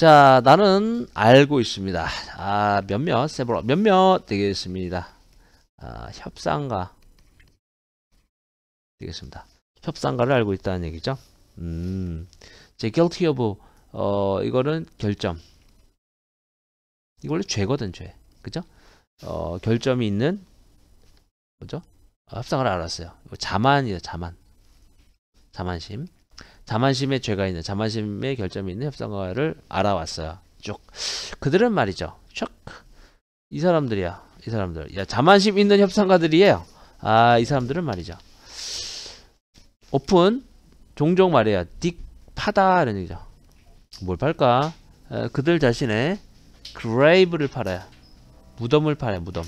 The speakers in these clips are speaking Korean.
자 나는 알고 있습니다 아 몇몇 세브라 몇몇 되겠습니다 아, 협상가 되겠습니다 협상가를 알고 있다는 얘기죠 음제 guilty of 어 이거는 결점 이걸로 죄거든 죄 그죠 어 결점이 있는 뭐죠 어, 아, 협상을 알았어요 자만이에요 자만 자만심 자만심의 죄가 있는 자만심의 결점이 있는 협상가를 알아왔어요. 쭉 그들은 말이죠. 쭉이 사람들이야. 이 사람들. 야 자만심 있는 협상가들이에요. 아 이 사람들은 말이죠. 오픈 종종 말이에요. 딕 파다 라는 얘기죠. 뭘 팔까? 에, 그들 자신의 그레이브를 팔아요. 무덤을 팔아요. 무덤.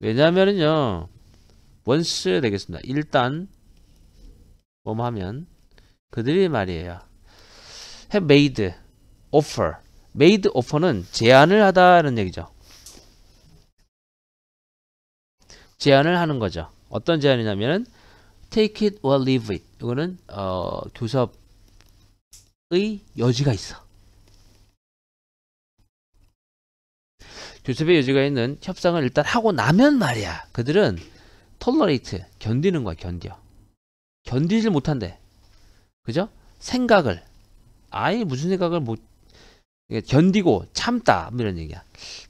왜냐면은요. 원스 되겠습니다. 일단 뭐뭐 하면 그들이 말이에요. have made offer. made offer는 제안을 하다는 얘기죠. 제안을 하는 거죠. 어떤 제안이냐면은 take it or leave it. 이거는 어, 교섭의 여지가 있어. 교섭의 여지가 있는 협상을 일단 하고 나면 말이야. 그들은 tolerate, 견디는 거야, 견뎌. 견디질 못한대. 그죠? 생각을. 아예 무슨 생각을 못, 견디고 참다. 뭐 이런 얘기야.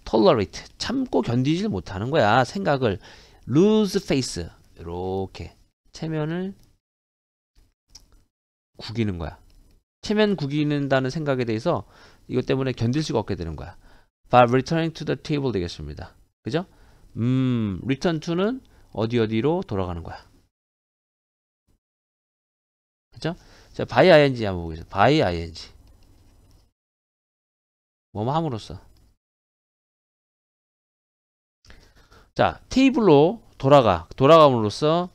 tolerate. 참고 견디질 못하는 거야. 생각을. lose face. 이렇게. 체면을 구기는 거야. 체면 구기는다는 생각에 대해서 이것 때문에 견딜 수가 없게 되는 거야. By returning to the table 되겠습니다. 그죠? 음, return to는 어디 어디로 돌아가는 거야. 그죠? 자, by ing 한번 보겠습니다. 바이 ing. 뭐뭐 함으로써. 자, 테이블로 돌아가. 돌아감으로써,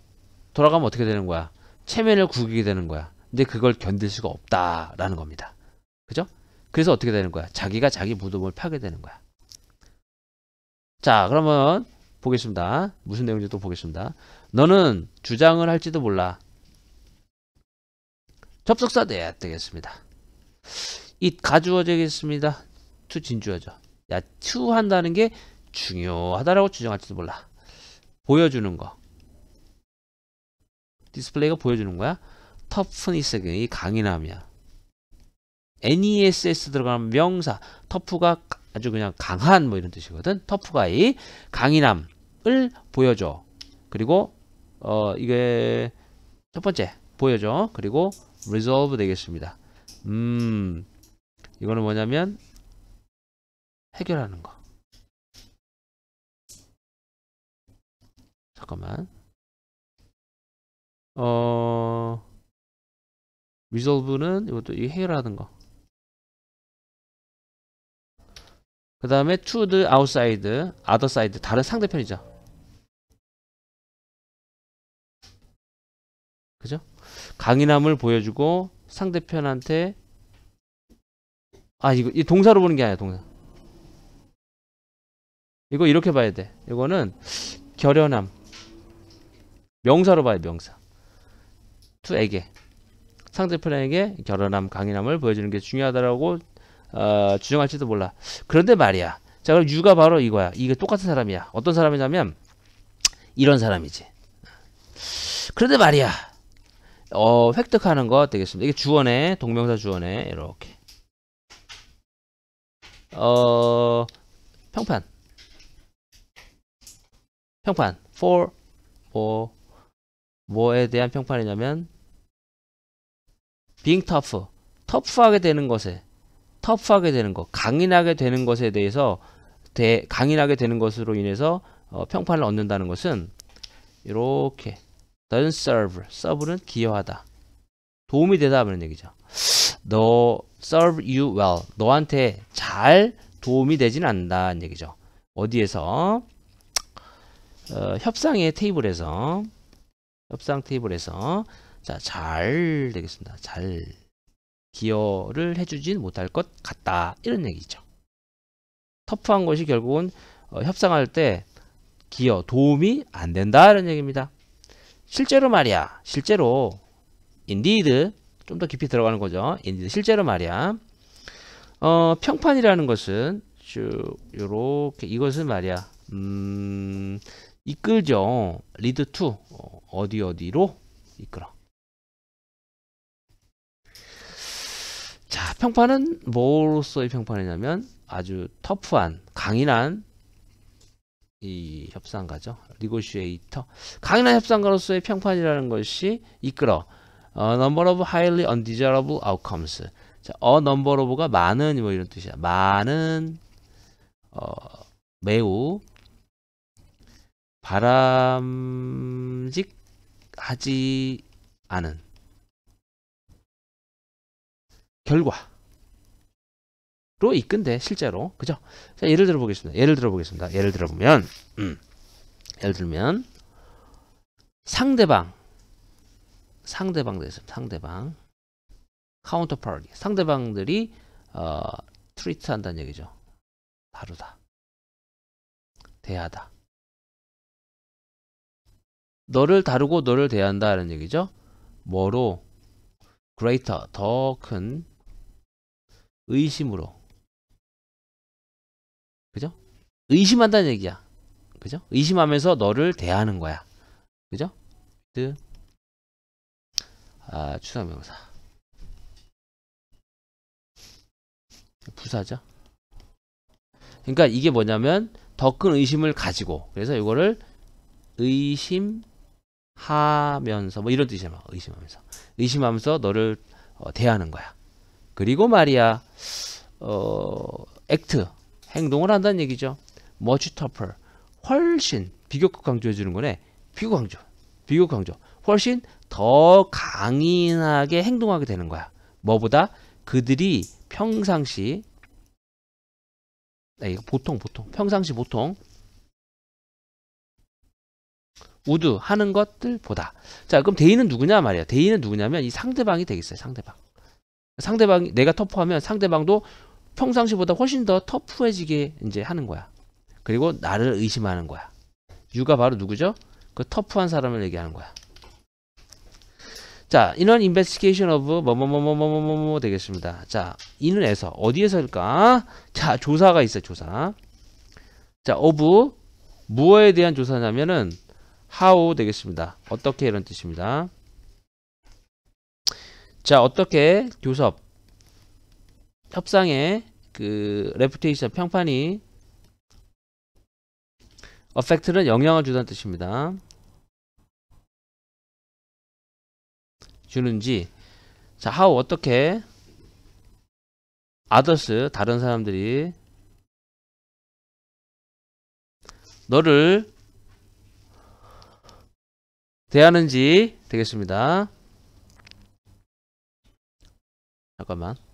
돌아가면 어떻게 되는 거야? 체면을 구기게 되는 거야. 근데 그걸 견딜 수가 없다라는 겁니다. 그죠? 그래서 어떻게 되는 거야? 자기가 자기 무덤을 파게 되는 거야. 자, 그러면 보겠습니다. 무슨 내용인지 또 보겠습니다. 너는 주장을 할지도 몰라. 접속사 돼야 되겠습니다. 이 가주어 되겠습니다. 투 진주어죠. 야, 투 한다는 게 중요하다라고 주장할지도 몰라. 보여주는 거. 디스플레이가 보여주는 거야. 터프니스가 이 강인함이야. NESS 들어가는 명사 터프가 아주 그냥 강한 뭐 이런 뜻이거든. 터프가 이 강인함을 보여줘. 그리고 어 이게 첫 번째 보여줘. 그리고 resolve 되겠습니다. 음, 이거는 뭐냐면 해결하는 거. 잠깐만. 어, resolve는 이것도 이 해결하는 거. 그 다음에 to the outside, other side, 다른 상대편이죠. 그죠? 강인함을 보여주고 상대편한테 아 이거 이 동사로 보는 게 아니야 동사 이거 이렇게 봐야 돼 이거는 결연함 명사로 봐야 돼, 명사 투에게 상대편에게 결연함 강인함을 보여주는 게 중요하다라고 어, 주장할지도 몰라 그런데 말이야 자 그럼 유가 바로 이거야 이게 똑같은 사람이야 어떤 사람이냐면 이런 사람이지 그런데 말이야 어, 획득하는 것 되겠습니다. 이게 주어네, 동명사 주어네, 이렇게. 어, 평판. 평판. for, 뭐, 뭐에 대한 평판이냐면, being tough. 터프하게 되는 것에, 터프하게 되는 것, 강인하게 되는 것에 대해서, 대, 강인하게 되는 것으로 인해서 어, 평판을 얻는다는 것은, 이렇게. d o e s n serve. serve는 기여하다. 도움이 되다 하는 얘기죠. 너 serve you well. 너한테 잘 도움이 되진 않는다는 얘기죠. 어디에서? 어, 협상의 테이블에서 협상 테이블에서 자, 잘 되겠습니다. 잘 기여를 해주진 못할 것 같다. 이런 얘기죠. 터프한 것이 결국은 어, 협상할 때 기여, 도움이 안 된다. 이런 얘기입니다. 실제로 말이야. 실제로 indeed 좀 더 깊이 들어가는 거죠. indeed 실제로 말이야. 어, 평판이라는 것은 쭉 요렇게 이것은 말이야. 음, 이끌죠. lead to 어, 어디 어디로 이끌어. 자, 평판은 뭐로서의 평판이냐면 아주 터프한 강인한 이 협상가죠. 리고시에이터. 강인한 협상가로서의 평판이라는 것이 이끌어 A 어, number of highly undesirable outcomes. 자, a number of가 많은 뭐 이런 뜻이야. 많은 어, 매우 바람직하지 않은 결과 로 이끈대 실제로 그죠 자 예를 들어 보겠습니다 예를 들어 보겠습니다 예를 들어 보면 음, 예를 들면 상대방 상대방 대해서 상대방 카운터 파티 상대방들이 어 트리트 한다는 얘기죠 다르다 대하다 너를 다루고 너를 대한다 라는 얘기죠 뭐로 greater 더 큰 의심으로 그죠? 의심한다는 얘기야. 그죠? 의심하면서 너를 대하는 거야. 그죠? 드 아, 추상명사. 부사죠. 그러니까 이게 뭐냐면 더 큰 의심을 가지고 그래서 이거를 의심하면서 뭐 이런 뜻이잖아. 의심하면서 의심하면서 너를 어, 대하는 거야. 그리고 말이야 어 액트 행동을 한다는 얘기죠. much tougher. 훨씬 비교급 강조해 주는 거네. 비교 강조. 비교 강조. 훨씬 더 강인하게 행동하게 되는 거야. 뭐보다 그들이 평상시 네, 보통 보통 평상시 보통 우드 하는 것들보다 자 그럼 대인은 누구냐 말이야 대인은 누구냐면 이 상대방이 되겠어요 상대방 상대방 내가 터프하면 상대방도 평상시보다 훨씬 더 터프해지게 이제 하는 거야. 그리고 나를 의심하는 거야. 유가 바로 누구죠? 그 터프한 사람을 얘기하는 거야. 자, 이런 investigation of 뭐뭐뭐 뭐 뭐 뭐뭐 되겠습니다. 자, 인원에서 어디에서일까? 자, 조사가 있어 요 조사. 자, of 무엇에 대한 조사냐면은 how 되겠습니다. 어떻게 이런 뜻입니다. 자, 어떻게 교섭 협상의 그 레프테이션 평판이 어펙트는 영향을 주다는 뜻입니다. 주는지 자 how 어떻게 others 다른 사람들이 너를 대하는지 되겠습니다. 잠깐만